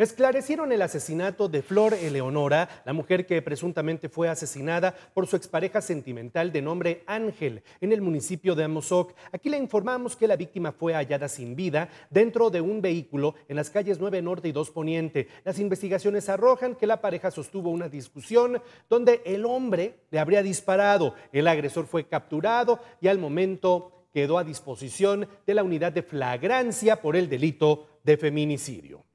Esclarecieron el asesinato de Flor Eleonora, la mujer que presuntamente fue asesinada por su expareja sentimental de nombre Ángel en el municipio de Amozoc. Aquí le informamos que la víctima fue hallada sin vida dentro de un vehículo en las calles 9 Norte y 2 Poniente. Las investigaciones arrojan que la pareja sostuvo una discusión donde el hombre le habría disparado. El agresor fue capturado y al momento quedó a disposición de la unidad de flagrancia por el delito de feminicidio.